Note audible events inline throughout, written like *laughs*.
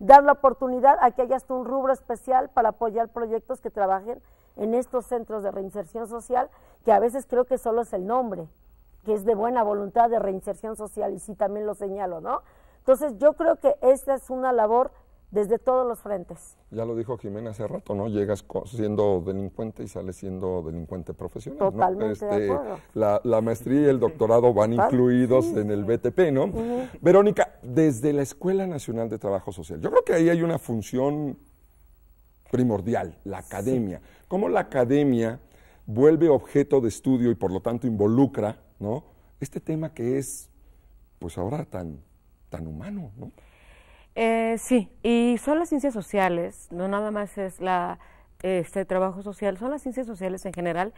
dar la oportunidad a que haya hasta un rubro especial para apoyar proyectos que trabajen en estos centros de reinserción social, que a veces creo que solo es el nombre, que es de buena voluntad de reinserción social, y sí también lo señalo, ¿no? Entonces yo creo que esta es una labor desde todos los frentes. Ya lo dijo Jimena hace rato, ¿no? Llegas siendo delincuente y sales siendo delincuente profesional. Totalmente de este, acuerdo. La, maestría y el doctorado van incluidos en el BTP, ¿no? Verónica, desde la Escuela Nacional de Trabajo Social, yo creo que ahí hay una función primordial, la academia. ¿Cómo la academia vuelve objeto de estudio y por lo tanto involucra, ¿no? Este tema que es, pues ahora tan, tan humano, ¿no? Eh, sí, y son las ciencias sociales, no nada más es el este trabajo social, son las ciencias sociales en general,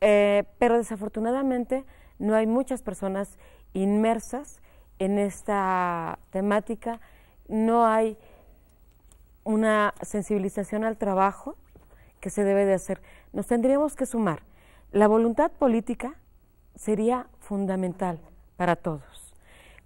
eh, pero desafortunadamente no hay muchas personas inmersas en esta temática, no hay una sensibilización al trabajo que se debe de hacer. Nos tendríamos que sumar. La voluntad política sería fundamental para todos.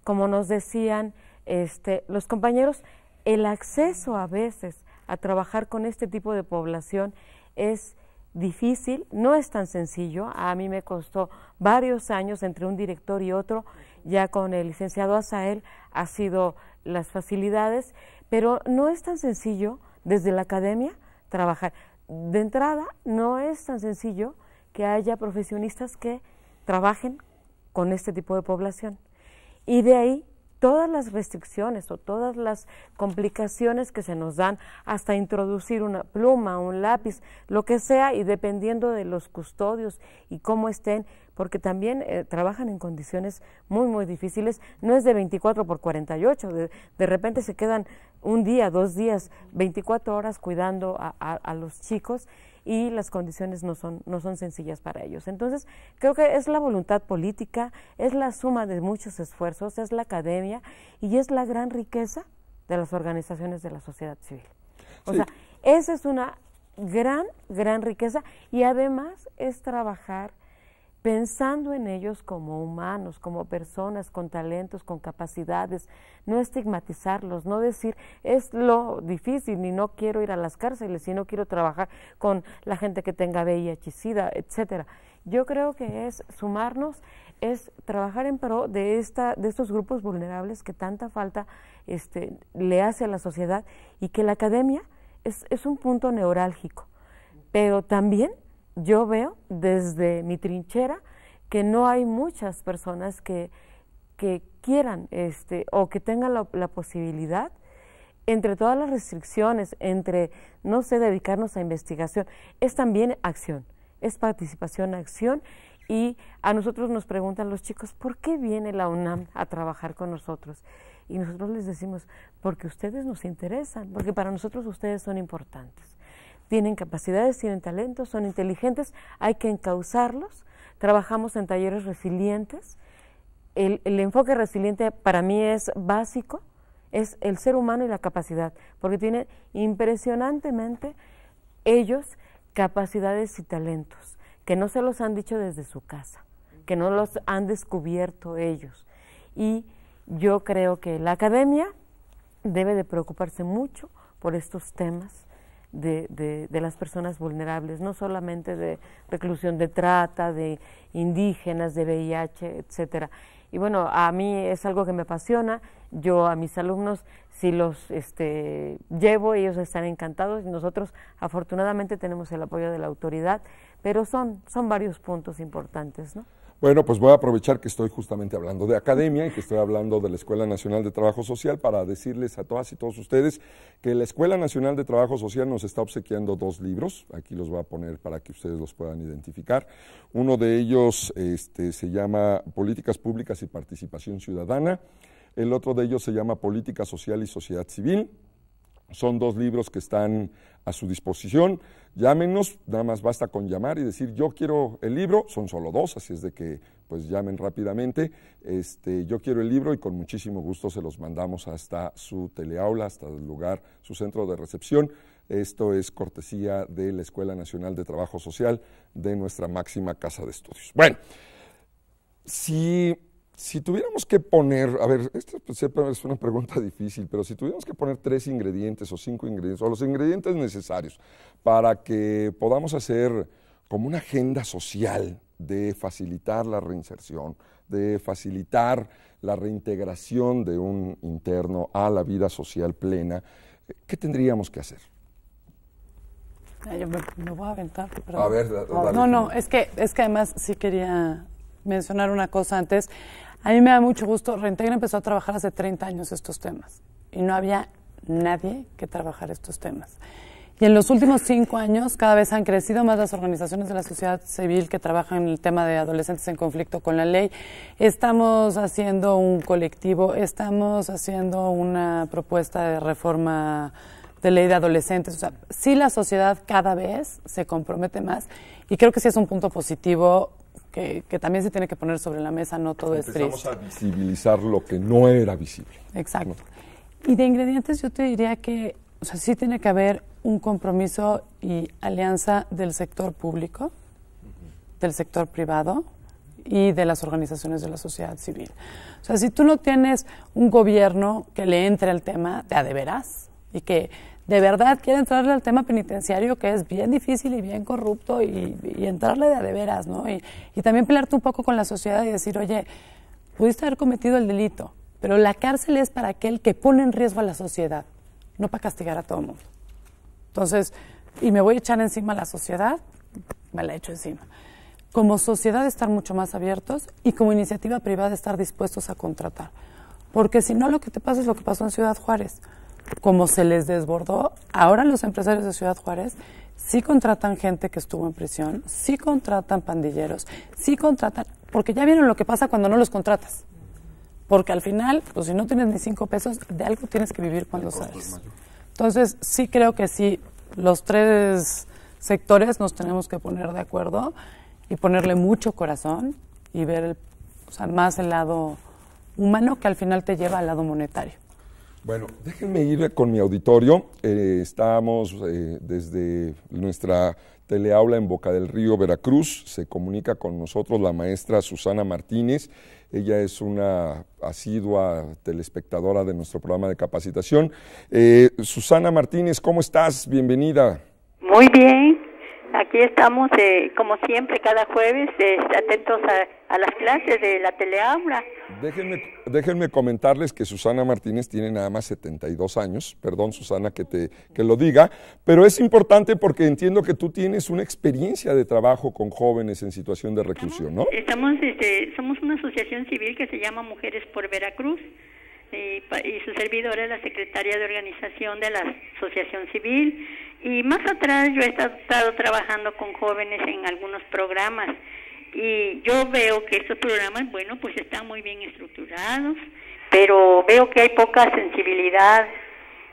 Como nos decían este, los compañeros, el acceso a veces a trabajar con este tipo de población es difícil, no es tan sencillo. A mí me costó varios años entre un director y otro, ya con el licenciado Azael ha sido las facilidades, pero no es tan sencillo desde la academia trabajar. De entrada, no es tan sencillo que haya profesionistas que trabajen con este tipo de población. Y de ahí todas las restricciones o todas las complicaciones que se nos dan hasta introducir una pluma, un lápiz, lo que sea, y dependiendo de los custodios y cómo estén, porque también eh, trabajan en condiciones muy, muy difíciles. No es de 24 por 48, de, de repente se quedan un día, dos días, 24 horas cuidando a los chicos y las condiciones no son, no son sencillas para ellos. Entonces, creo que es la voluntad política, es la suma de muchos esfuerzos, es la academia y es la gran riqueza de las organizaciones de la sociedad civil. O sea, esa es una gran, gran riqueza y además es trabajar pensando en ellos como humanos, como personas con talentos, con capacidades, no estigmatizarlos, no decir es lo difícil ni no quiero ir a las cárceles y no quiero trabajar con la gente que tenga VIH, SIDA, etcétera. Yo creo que es sumarnos, es trabajar en pro de esta, de estos grupos vulnerables que tanta falta este, le hace a la sociedad y que la academia es un punto neurálgico. Pero también yo veo desde mi trinchera que no hay muchas personas que, quieran este, o que tengan la, la, posibilidad, entre todas las restricciones, entre, no sé, dedicarnos a investigación, es también acción, es participación, acción. Y a nosotros nos preguntan los chicos, ¿por qué viene la UNAM a trabajar con nosotros? Y nosotros les decimos, porque ustedes nos interesan, porque para nosotros ustedes son importantes tienen capacidades, tienen talentos, son inteligentes, hay que encauzarlos. Trabajamos en talleres resilientes. El, enfoque resiliente para mí es básico, es el ser humano y la capacidad, porque tienen impresionantemente ellos capacidades y talentos que no se los han dicho desde su casa, que no los han descubierto ellos. Y yo creo que la academia debe de preocuparse mucho por estos temas de, de, las personas vulnerables, no solamente de reclusión de trata, de indígenas, de VIH, etcétera. Y bueno, a mí es algo que me apasiona. Yo a mis alumnos, si los este, llevo, ellos están encantados. y Nosotros afortunadamente tenemos el apoyo de la autoridad, pero son, son varios puntos importantes. ¿no? Bueno, pues voy a aprovechar que estoy justamente hablando de academia y que estoy hablando de la Escuela Nacional de Trabajo Social para decirles a todas y todos ustedes que la Escuela Nacional de Trabajo Social nos está obsequiando dos libros. Aquí los voy a poner para que ustedes los puedan identificar. Uno de ellos este, se llama Políticas Públicas y Participación Ciudadana. El otro de ellos se llama Política Social y Sociedad Civil. Son dos libros que están a su disposición. Llámenos, nada más basta con llamar y decir yo quiero el libro, son solo dos, así es de que pues llamen rápidamente. Este, yo quiero el libro y con muchísimo gusto se los mandamos hasta su teleaula, hasta el lugar, su centro de recepción. Esto es cortesía de la Escuela Nacional de Trabajo Social de nuestra máxima casa de estudios. Bueno, si si tuviéramos que poner, a ver, esta pues, es una pregunta *laughs* difícil, pero si tuviéramos que poner tres ingredientes o cinco ingredientes, o los ingredientes necesarios para que podamos hacer como una agenda social de facilitar la reinserción, de facilitar la reintegración de un interno a la vida social plena, ¿qué tendríamos que hacer? Yo me, voy a aventar. A ver, no, no, es que, es que además sí quería mencionar una cosa antes. A mí me da mucho gusto. Reintegra empezó a trabajar hace 30 años estos temas y no había nadie que trabajara estos temas. Y en los últimos cinco años cada vez han crecido más las organizaciones de la sociedad civil que trabajan en el tema de adolescentes en conflicto con la ley. Estamos haciendo un colectivo, estamos haciendo una propuesta de reforma de ley de adolescentes. O sí la sociedad cada vez se compromete más y creo que sí es un punto positivo que, también se tiene que poner sobre la mesa, no todo es triste. Empezamos a visibilizar lo que no era visible. Exacto. Y de ingredientes yo te diría que, sí tiene que haber un compromiso y alianza del sector público, del sector privado y de las organizaciones de la sociedad civil. O sea, si tú no tienes un gobierno que le entre al tema de a de veras y que de verdad quiere entrarle al tema penitenciario, que es bien difícil y bien corrupto, y, entrarle de a de veras, ¿no? Y, y, también pelearte un poco con la sociedad y decir, oye, pudiste haber cometido el delito, pero la cárcel es para aquel que pone en riesgo a la sociedad, no para castigar a todo el mundo. Entonces, y me voy a echar encima a la sociedad, me la echo encima. Como sociedad estar mucho más abiertos y como iniciativa privada estar dispuestos a contratar. Porque si no, lo que te pasa es lo que pasó en Ciudad Juárez como se les desbordó, ahora los empresarios de Ciudad Juárez sí contratan gente que estuvo en prisión, sí contratan pandilleros, sí contratan, porque ya vieron lo que pasa cuando no los contratas. Porque al final, pues si no tienes ni cinco pesos, de algo tienes que vivir cuando sales. Entonces, sí creo que sí, los tres sectores nos tenemos que poner de acuerdo y ponerle mucho corazón y ver más el lado humano que al final te lleva al lado monetario. Bueno, déjenme ir con mi auditorio. Eh, estamos eh, desde nuestra teleaula en Boca del Río, Veracruz. Se comunica con nosotros la maestra Susana Martínez. Ella es una asidua telespectadora de nuestro programa de capacitación. Eh, Susana Martínez, ¿cómo estás? Bienvenida. Muy bien, Aquí estamos, eh, como siempre, cada jueves, eh, atentos a, las clases de la teleaula. Déjenme, comentarles que Susana Martínez tiene nada más 72 años, perdón Susana que, te, que lo diga, pero es importante porque entiendo que tú tienes una experiencia de trabajo con jóvenes en situación de reclusión, ¿no? Estamos, este, somos una asociación civil que se llama Mujeres por Veracruz y, su servidora es la secretaria de organización de la Asociación Civil. Y más atrás yo he estado trabajando con jóvenes en algunos programas y yo veo que estos programas, bueno, pues están muy bien estructurados, pero veo que hay poca sensibilidad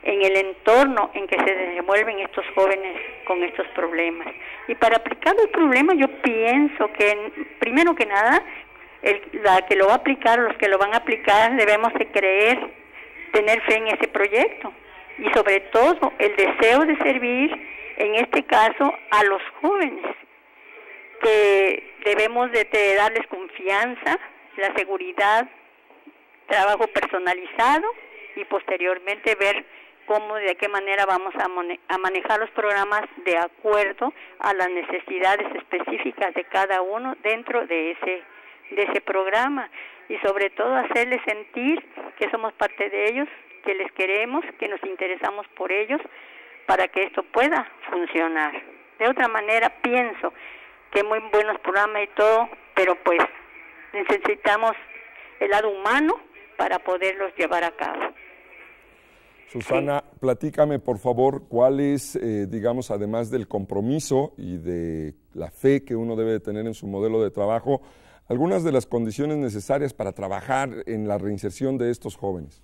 en el entorno en que se desenvuelven estos jóvenes con estos problemas. Y para aplicar los problemas yo pienso que, primero que nada, la que lo va a aplicar los que lo van a aplicar debemos de creer, tener fe en ese proyecto y sobre todo el deseo de servir, en este caso, a los jóvenes, que debemos de, darles confianza, la seguridad, trabajo personalizado y posteriormente ver cómo de qué manera vamos a, a, manejar los programas de acuerdo a las necesidades específicas de cada uno dentro de ese de ese programa y sobre todo hacerles sentir que somos parte de ellos, que les queremos, que nos interesamos por ellos para que esto pueda funcionar. De otra manera, pienso que muy buenos programas y todo, pero pues necesitamos el lado humano para poderlos llevar a cabo. Susana, platícame por favor cuál es, eh, digamos, además del compromiso y de la fe que uno debe tener en su modelo de trabajo, algunas de las condiciones necesarias para trabajar en la reinserción de estos jóvenes?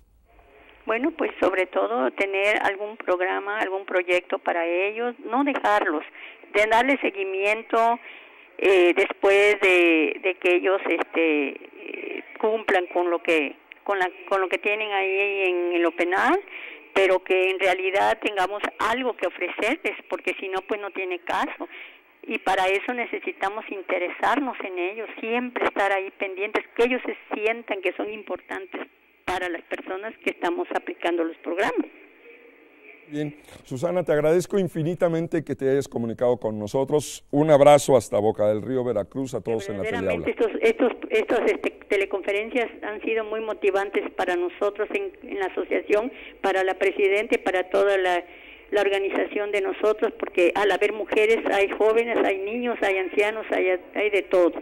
Bueno, pues sobre todo tener algún programa, algún proyecto para ellos, no dejarlos, de darle seguimiento eh, después de, que ellos este, eh, cumplan con lo que con, lo que tienen ahí en lo penal, pero que en realidad tengamos algo que ofrecerles, porque si no, pues no tiene caso y para eso necesitamos interesarnos en ellos, siempre estar ahí pendientes, que ellos se sientan que son importantes para las personas que estamos aplicando los programas. Bien, Susana, te agradezco infinitamente que te hayas comunicado con nosotros. Un abrazo hasta Boca del Río, Veracruz, a todos en la tele Estos, estos, estas este, teleconferencias han sido muy motivantes para nosotros en, en la asociación, para la presidenta y para toda la la organización de nosotros, porque al haber mujeres hay jóvenes, hay niños, hay ancianos, hay, hay de todo.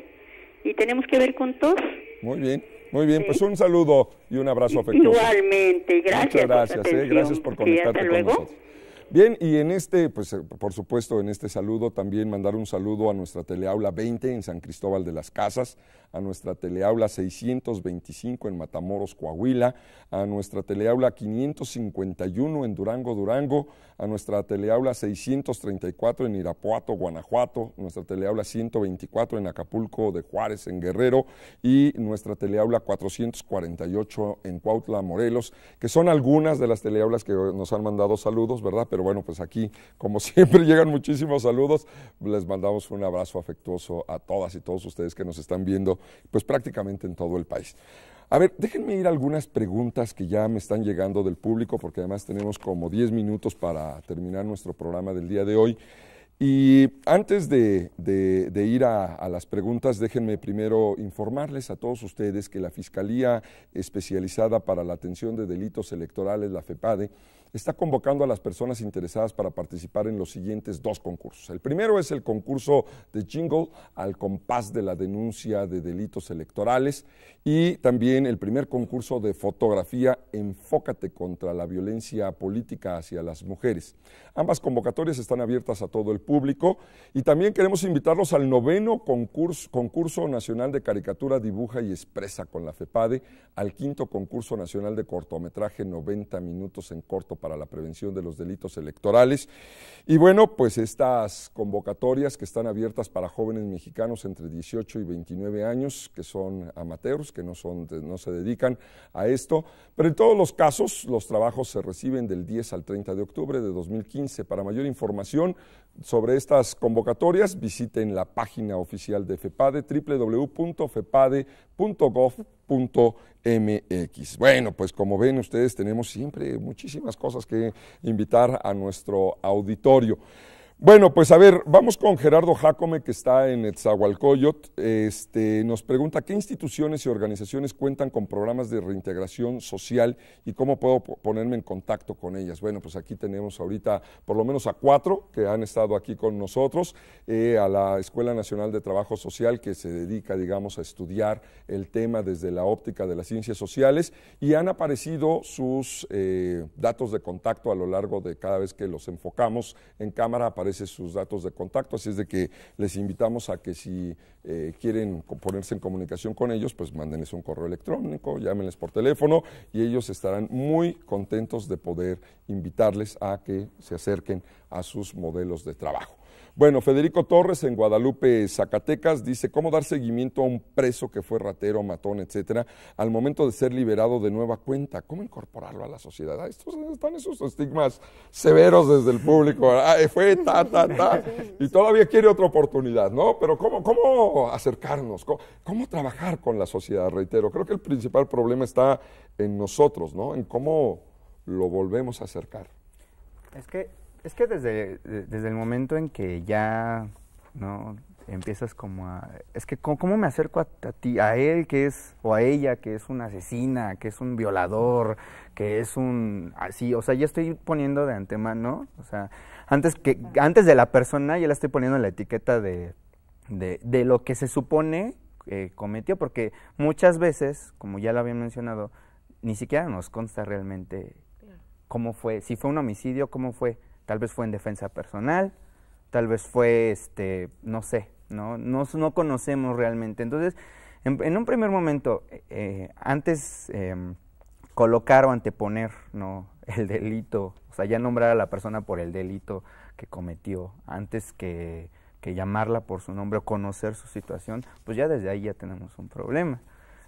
Y tenemos que ver con todos. Muy bien. Muy bien, pues un saludo y un abrazo afectuoso. Igualmente, gracias. Muchas gracias, eh, gracias por conectarte luego. con nosotros. Bien, y en este, pues eh, por supuesto, en este saludo también mandar un saludo a nuestra teleaula 20 en San Cristóbal de las Casas, a nuestra teleaula 625 en Matamoros, Coahuila, a nuestra teleaula 551 en Durango, Durango, a nuestra teleaula 634 en Irapuato, Guanajuato, nuestra teleaula 124 en Acapulco de Juárez, en Guerrero, y nuestra teleaula 448 en Cuautla, Morelos, que son algunas de las teleaulas que nos han mandado saludos, ¿verdad? Pero bueno, pues aquí, como *laughs* siempre, llegan muchísimos saludos. Les mandamos un abrazo afectuoso a todas y todos ustedes que nos están viendo, pues prácticamente en todo el país. A ver, déjenme ir algunas preguntas que ya me están llegando del público, porque además tenemos como 10 minutos para terminar nuestro programa del día de hoy. Y antes de, ir a, las preguntas, déjenme primero informarles a todos ustedes que la Fiscalía Especializada para la Atención de Delitos Electorales, la FEPADE, está convocando a las personas interesadas para participar en los siguientes dos concursos. El primero es el concurso de jingle al compás de la denuncia de delitos electorales y también el primer concurso de fotografía Enfócate contra la violencia política hacia las mujeres. Ambas convocatorias están abiertas a todo el público y también queremos invitarlos al noveno concurso, nacional de caricatura, dibuja y expresa con la FEPADE, al quinto concurso nacional de cortometraje 90 minutos en corto para la Prevención de los Delitos Electorales. Y bueno, pues estas convocatorias que están abiertas para jóvenes mexicanos entre 18 y 29 años, que son amateurs, que no, son, no se dedican a esto. Pero en todos los casos, los trabajos se reciben del 10 al 30 de octubre de 2015. Para mayor información, sobre estas convocatorias, visiten la página oficial de FEPADE, www.fepade.gov.mx. Bueno, pues como ven ustedes, tenemos siempre muchísimas cosas que invitar a nuestro auditorio. Bueno, pues a ver, vamos con Gerardo Jacome, que está en Etzahualcoyot. Este, nos pregunta qué instituciones y organizaciones cuentan con programas de reintegración social y cómo puedo ponerme en contacto con ellas. Bueno, pues aquí tenemos ahorita por lo menos a cuatro que han estado aquí con nosotros, eh, a la Escuela Nacional de Trabajo Social, que se dedica, digamos, a estudiar el tema desde la óptica de las ciencias sociales, y han aparecido sus eh, datos de contacto a lo largo de cada vez que los enfocamos en cámara sus datos de contacto, así es de que les invitamos a que si eh, quieren ponerse en comunicación con ellos, pues mándenles un correo electrónico, llámenles por teléfono y ellos estarán muy contentos de poder invitarles a que se acerquen a sus modelos de trabajo. Bueno, Federico Torres en Guadalupe, Zacatecas, dice cómo dar seguimiento a un preso que fue ratero, matón, etcétera, al momento de ser liberado de nueva cuenta. ¿Cómo incorporarlo a la sociedad? Ah, estos están esos estigmas severos desde el público. fue ta, ta, ta. Y todavía quiere otra oportunidad, ¿no? Pero ¿cómo, acercarnos? ¿Cómo, ¿Cómo trabajar con la sociedad? Reitero, creo que el principal problema está en nosotros, ¿no? En cómo lo volvemos a acercar. Es que es que desde, desde el momento en que ya no empiezas como a... Es que ¿cómo, me acerco a, ti, a él que es, o a ella que es una asesina, que es un violador, que es un... así, o sea, ya estoy poniendo de antemano, o sea, antes, que, antes de la persona ya la estoy poniendo la etiqueta de, de, de lo que se supone eh, cometió, porque muchas veces, como ya lo habían mencionado, ni siquiera nos consta realmente cómo fue, si fue un homicidio, cómo fue. Tal vez fue en defensa personal, tal vez fue, este, no sé, ¿no? No, conocemos realmente. Entonces, en, un primer momento, eh, antes em, colocar o anteponer, ¿no? *laughs* El delito, o sea, ya nombrar a la persona por el delito que cometió, antes que, llamarla por su nombre o conocer su situación, pues ya desde ahí ya tenemos un problema.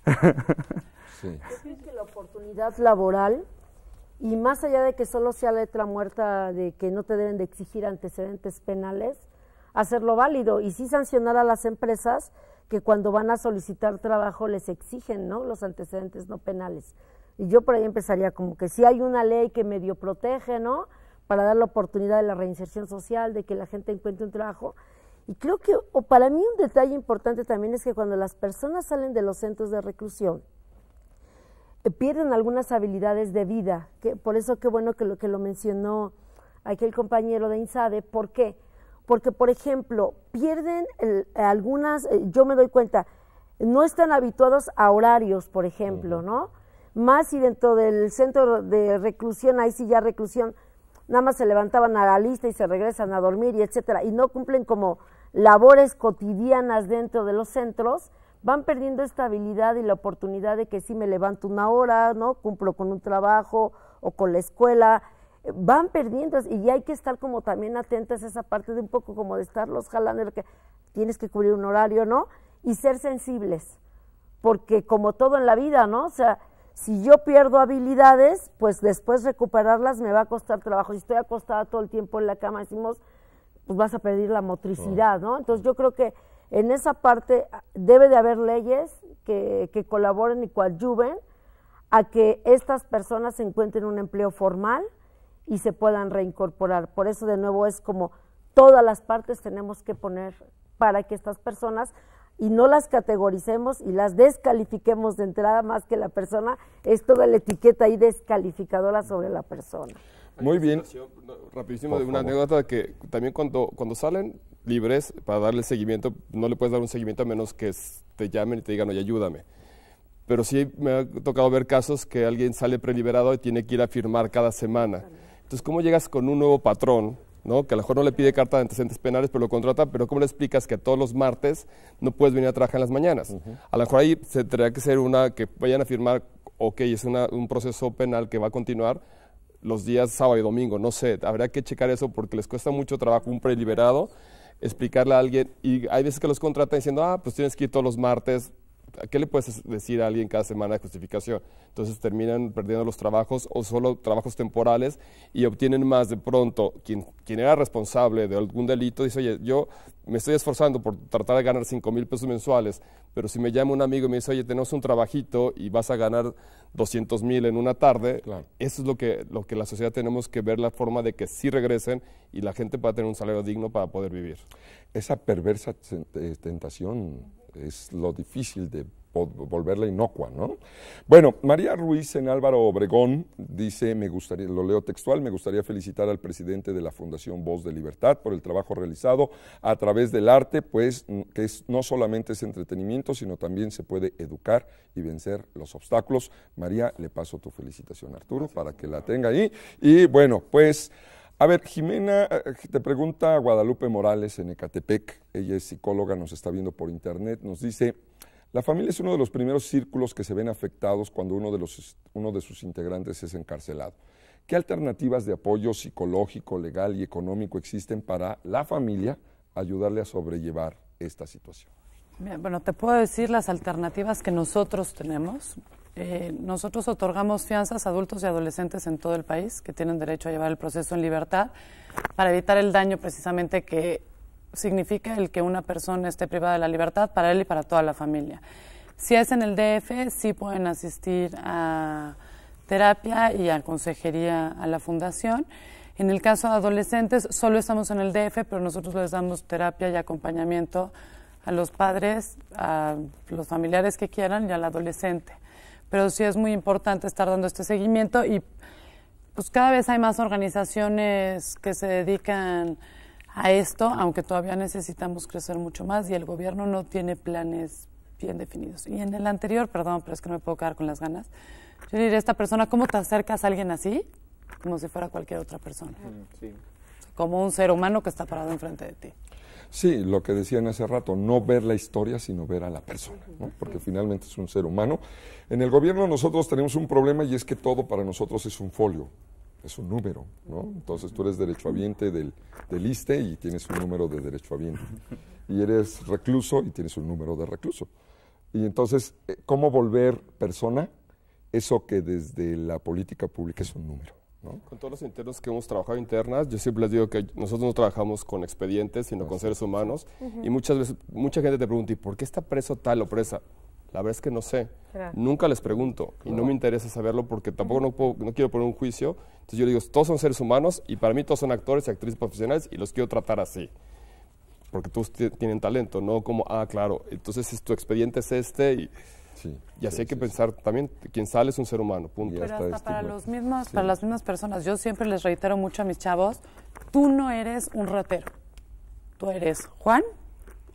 *laughs* Sí. que la oportunidad laboral y más allá de que solo sea letra muerta de que no te deben de exigir antecedentes penales, hacerlo válido y sí sancionar a las empresas que cuando van a solicitar trabajo les exigen ¿no? los antecedentes no penales. Y yo por ahí empezaría como que si hay una ley que medio protege, ¿no? Para dar la oportunidad de la reinserción social, de que la gente encuentre un trabajo. Y creo que, o para mí un detalle importante también es que cuando las personas salen de los centros de reclusión, pierden algunas habilidades de vida. Que, por eso qué bueno que lo, que lo mencionó aquel compañero de INSADE. ¿Por qué? Porque, por ejemplo, pierden algunas, eh, yo me doy cuenta, no están habituados a horarios, por ejemplo, ¿no? Más si dentro del centro de reclusión, ahí sí ya reclusión, nada más se levantaban a la lista y se regresan a dormir y etcétera, y no cumplen como labores cotidianas dentro de los centros, van perdiendo esta habilidad y la oportunidad de que si me levanto una hora, ¿no? Cumplo con un trabajo o con la escuela, eh, van perdiendo y hay que estar como también atentas a esa parte de un poco como de estarlos jalando, que tienes que cubrir un horario, ¿no? Y ser sensibles, porque como todo en la vida, ¿no? O sea, si yo pierdo habilidades, pues después recuperarlas me va a costar trabajo. Si estoy acostada todo el tiempo en la cama, decimos, pues vas a perder la motricidad, oh. ¿no? Entonces yo creo que en esa parte debe de haber leyes que, colaboren y coadyuven a que estas personas encuentren un empleo formal y se puedan reincorporar. Por eso, de nuevo, es como todas las partes tenemos que poner para que estas personas y no las categoricemos y las descalifiquemos de entrada más que la persona, es toda la etiqueta ahí descalificadora sobre la persona. Muy bien. Rapidísimo, de una anécdota que también cuando, cuando salen libres para darle seguimiento. No le puedes dar un seguimiento a menos que te llamen y te digan, oye, ayúdame. Pero sí me ha tocado ver casos que alguien sale preliberado y tiene que ir a firmar cada semana. Entonces, ¿cómo llegas con un nuevo patrón? ¿no? que a lo mejor no le pide carta de antecedentes penales, pero lo contrata, pero ¿cómo le explicas que todos los martes no puedes venir a trabajar en las mañanas? A lo mejor ahí se tendría que ser una que vayan a firmar, ok, es un proceso penal que va a continuar los días sábado y domingo, no sé, habría que checar eso porque les cuesta mucho trabajo un preliberado explicarle a alguien, y hay veces que los contratan diciendo, ah, pues tienes que ir todos los martes, ¿qué le puedes decir a alguien cada semana de justificación? Entonces terminan perdiendo los trabajos o solo trabajos temporales y obtienen más de pronto. Quien, quien era responsable de algún delito dice, oye, yo me estoy esforzando por tratar de ganar 5 mil pesos mensuales, pero si me llama un amigo y me dice, oye, tenemos un trabajito y vas a ganar 200 mil en una tarde, eso es lo que, lo que la sociedad tenemos que ver, la forma de que sí regresen y la gente pueda tener un salario digno para poder vivir. Esa perversa eh, tentación es lo difícil de volverla inocua, ¿no? Bueno, María Ruiz en Álvaro Obregón dice, me gustaría, lo leo textual, me gustaría felicitar al presidente de la Fundación Voz de Libertad por el trabajo realizado a través del arte, pues mm, que es, no solamente es entretenimiento, sino también se puede educar y vencer los obstáculos. María, le paso tu felicitación a Arturo para que la tenga ahí. Y bueno, pues... A ver, Jimena, eh, te pregunta Guadalupe Morales en Ecatepec, ella es psicóloga, nos está viendo por internet, nos dice, la familia es uno de los primeros círculos que se ven afectados cuando uno de, los, uno de sus integrantes es encarcelado. ¿Qué alternativas de apoyo psicológico, legal y económico existen para la familia ayudarle a sobrellevar esta situación? bueno, te puedo decir las alternativas que nosotros tenemos. Eh, nosotros otorgamos fianzas a adultos y adolescentes en todo el país que tienen derecho a llevar el proceso en libertad para evitar el daño precisamente que significa el que una persona esté privada de la libertad para él y para toda la familia. Si es en el DF, sí pueden asistir a terapia y a consejería a la fundación. En el caso de adolescentes, solo estamos en el DF, pero nosotros les damos terapia y acompañamiento a los padres, a los familiares que quieran y al adolescente pero sí es muy importante estar dando este seguimiento y pues cada vez hay más organizaciones que se dedican a esto, aunque todavía necesitamos crecer mucho más y el gobierno no tiene planes bien definidos. Y en el anterior, perdón, pero es que no me puedo quedar con las ganas, yo diría esta persona, ¿cómo te acercas a alguien así? Como si fuera cualquier otra persona. Como un ser humano que está parado enfrente de ti. Sí, lo que decían hace rato, no ver la historia, sino ver a la persona, porque finalmente es un ser humano. En el gobierno nosotros tenemos un problema y es que todo para nosotros es un folio, es un número, Entonces tú eres derechohabiente del, del ISTE y tienes un número de derechohabiente. Y eres recluso y tienes un número de recluso. Y entonces, eh, ¿cómo volver persona? Eso que desde la política pública es un número. Con todos los internos que hemos trabajado internas, yo siempre les digo que nosotros no trabajamos con expedientes, sino con seres humanos. Y muchas veces, mucha gente te pregunta, ¿y por qué está preso tal o presa? La verdad es que no sé. Nunca les pregunto y no me interesa saberlo porque tampoco no, quiero poner un juicio. Entonces yo digo, todos son seres humanos y para mí todos son actores y actrices profesionales y los quiero tratar así. Porque todos tienen talento, no como, ah, claro, entonces si tu expediente es este y y así hay que pensar también, quien sale es un ser humano, punto. Pero hasta para, los mismos, para las mismas personas, yo siempre les reitero mucho a mis chavos, tú no eres un ratero, tú eres Juan,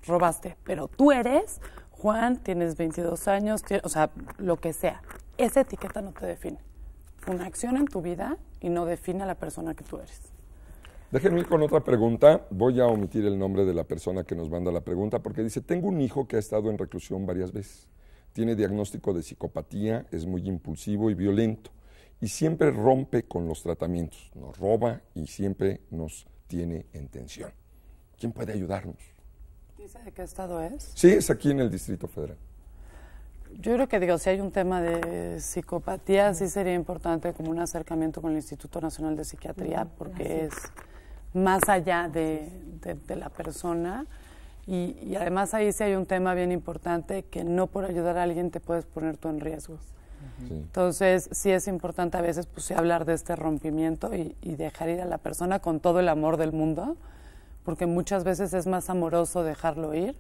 robaste, pero tú eres Juan, tienes 22 años, o sea, lo que sea, esa etiqueta no te define. Una acción en tu vida y no define a la persona que tú eres. Déjenme ir con otra pregunta. Voy a omitir el nombre de la persona que nos manda la pregunta porque dice, tengo un hijo que ha estado en reclusión varias veces. Tiene diagnóstico de psicopatía, es muy impulsivo y violento y siempre rompe con los tratamientos, nos roba y siempre nos tiene en tensión. ¿Quién puede ayudarnos? ¿Dice de qué estado es? Sí, es aquí en el Distrito Federal. Yo creo que, digo, si hay un tema de psicopatía, sí sería importante como un acercamiento con el Instituto Nacional de Psiquiatría, porque es más allá de, de la persona y, además ahí sí hay un tema bien importante que no por ayudar a alguien te puedes poner tú en riesgo. Entonces, sí es importante a veces pues, hablar de este rompimiento y, dejar ir a la persona con todo el amor del mundo, porque muchas veces es más amoroso dejarlo ir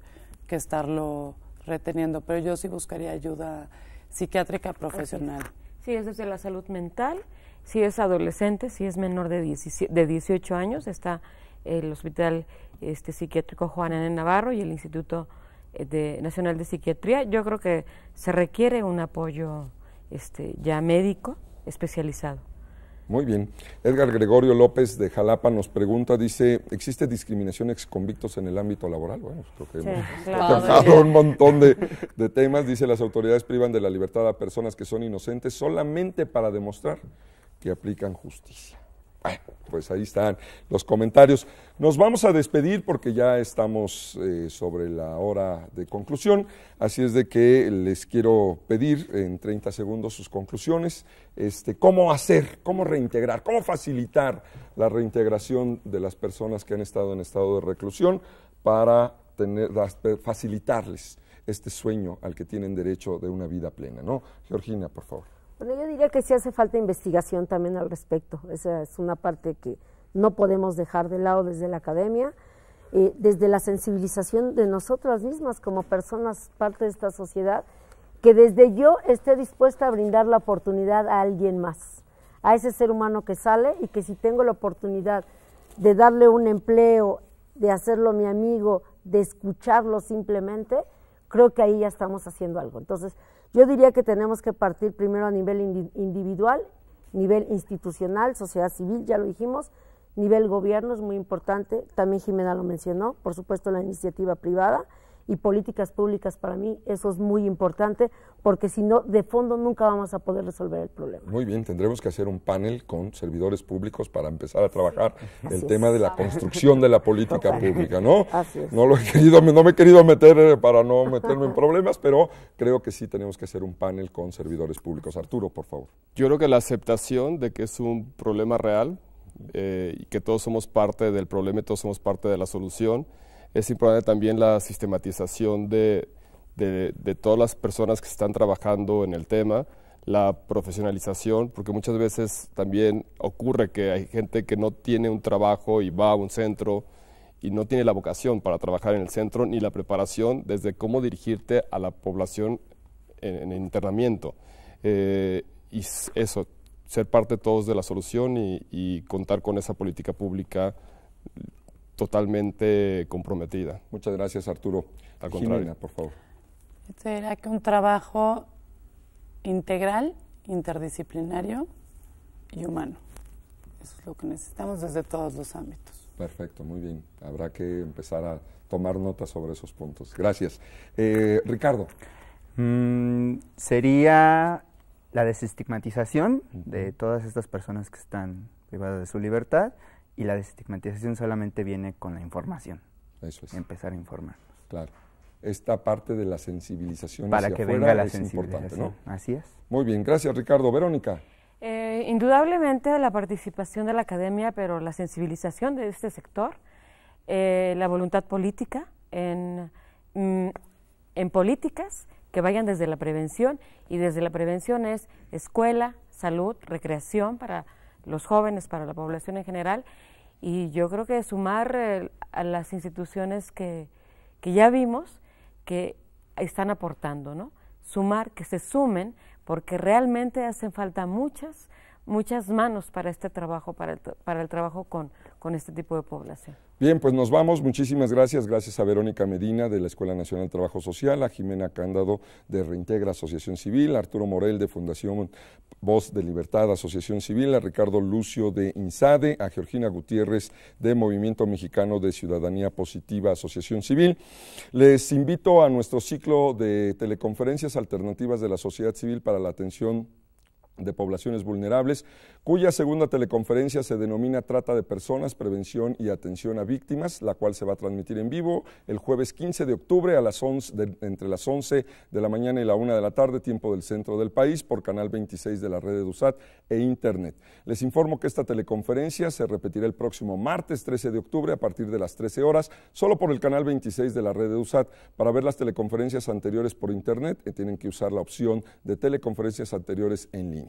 que estarlo reteniendo. Pero yo sí buscaría ayuda psiquiátrica profesional. sí, es desde la salud mental, si es adolescente, si es menor de, de 18 años, está el hospital este, psiquiátrico Juan N. Navarro y el Instituto eh, Nacional de Psiquiatría. Yo creo que se requiere un apoyo este, ya médico especializado. Muy bien. Edgar Gregorio López de Jalapa nos pregunta, dice, ¿existe discriminación ex convictos en el ámbito laboral? Bueno, pues, creo que hemos *laughs* un montón de, temas. Dice, las autoridades privan de la libertad a personas que son inocentes solamente para demostrar que aplican justicia pues ahí están los comentarios. Nos vamos a despedir porque ya estamos eh, sobre la hora de conclusión, así es de que les quiero pedir en 30 segundos sus conclusiones, este, cómo hacer, cómo reintegrar, cómo facilitar la reintegración de las personas que han estado en estado de reclusión para tener, facilitarles este sueño al que tienen derecho de una vida plena, ¿no? Georgina, por favor. Bueno, yo diría que sí hace falta investigación también al respecto. Esa es una parte que no podemos dejar de lado desde la academia, eh, desde la sensibilización de nosotras mismas como personas, parte de esta sociedad, que desde yo esté dispuesta a brindar la oportunidad a alguien más, a ese ser humano que sale y que si tengo la oportunidad de darle un empleo, de hacerlo mi amigo, de escucharlo simplemente, creo que ahí ya estamos haciendo algo. Entonces, yo diría que tenemos que partir primero a nivel individual, nivel institucional, sociedad civil, ya lo dijimos, nivel gobierno es muy importante, también Jimena lo mencionó, por supuesto la iniciativa privada y políticas públicas para mí, eso es muy importante, porque si no, de fondo nunca vamos a poder resolver el problema. Muy bien, tendremos que hacer un panel con servidores públicos para empezar a trabajar el tema de la construcción de la política pública, ¿no? No, lo he querido, no me he querido meter eh, para no meterme en problemas, pero creo que sí tenemos que hacer un panel con servidores públicos. Arturo, por favor. Yo creo que la aceptación de que es un problema real, eh, y que todos somos parte del problema y todos somos parte de la solución, es importante también la sistematización de, de, todas las personas que están trabajando en el tema, la profesionalización, porque muchas veces también ocurre que hay gente que no tiene un trabajo y va a un centro y no tiene la vocación para trabajar en el centro ni la preparación desde cómo dirigirte a la población en, internamiento. Eh, y eso, ser parte todos de la solución y, y contar con esa política pública totalmente comprometida. Muchas gracias, Arturo. Al contrario, por favor. Será era que un trabajo integral, interdisciplinario y humano. Eso es lo que necesitamos desde todos los ámbitos. Perfecto, muy bien. Habrá que empezar a tomar notas sobre esos puntos. Gracias. Eh, Ricardo. Mm, sería la desestigmatización de todas estas personas que están privadas de su libertad y la desestigmatización solamente viene con la información. Eso es. Empezar a informar. Claro. Esta parte de la sensibilización Para que venga la es Importante, ¿no? Así es. Muy bien, gracias Ricardo. Verónica. Eh, indudablemente la participación de la academia, pero la sensibilización de este sector, eh, la voluntad política en, mm, en políticas que vayan desde la prevención y desde la prevención es escuela, salud, recreación para los jóvenes, para la población en general. Y yo creo que sumar eh, a las instituciones que, que, ya vimos que están aportando, ¿no? Sumar, que se sumen, porque realmente hacen falta muchas muchas manos para este trabajo, para el, para el trabajo con, este tipo de población. Bien, pues nos vamos. Muchísimas gracias. Gracias a Verónica Medina de la Escuela Nacional de Trabajo Social, a Jimena Cándado de Reintegra Asociación Civil, a Arturo Morel de Fundación Voz de Libertad Asociación Civil, a Ricardo Lucio de INSADE, a Georgina Gutiérrez de Movimiento Mexicano de Ciudadanía Positiva Asociación Civil. Les invito a nuestro ciclo de teleconferencias alternativas de la sociedad civil para la atención de poblaciones vulnerables, cuya segunda teleconferencia se denomina Trata de Personas, Prevención y Atención a Víctimas, la cual se va a transmitir en vivo el jueves 15 de octubre a las entre las 11 de la mañana y la 1 de la tarde, tiempo del centro del país, por Canal 26 de la red de USAT e Internet. Les informo que esta teleconferencia se repetirá el próximo martes 13 de octubre a partir de las 13 horas, solo por el Canal 26 de la red de USAT Para ver las teleconferencias anteriores por Internet, eh, tienen que usar la opción de teleconferencias anteriores en línea.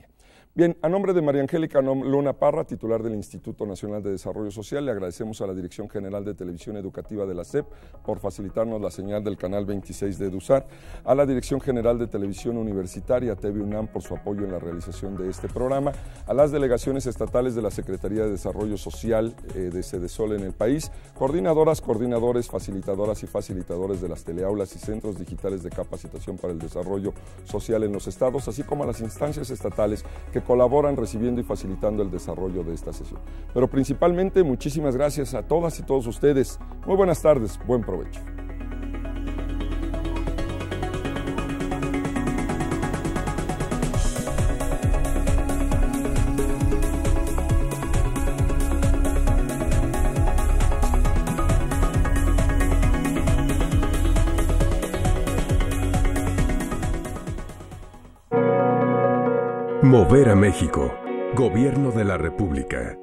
Bien, a nombre de María Angélica Luna Parra, titular del Instituto Nacional de Desarrollo Social, le agradecemos a la Dirección General de Televisión Educativa de la SEP por facilitarnos la señal del canal 26 de EDUSAR, a la Dirección General de Televisión Universitaria TV por su apoyo en la realización de este programa, a las delegaciones estatales de la Secretaría de Desarrollo Social eh, de Sedesol en el país, coordinadoras, coordinadores, facilitadoras y facilitadores de las teleaulas y centros digitales de capacitación para el desarrollo social en los estados, así como a las instancias estatales que colaboran recibiendo y facilitando el desarrollo de esta sesión. Pero principalmente muchísimas gracias a todas y todos ustedes. Muy buenas tardes, buen provecho. Mover a México. Gobierno de la República.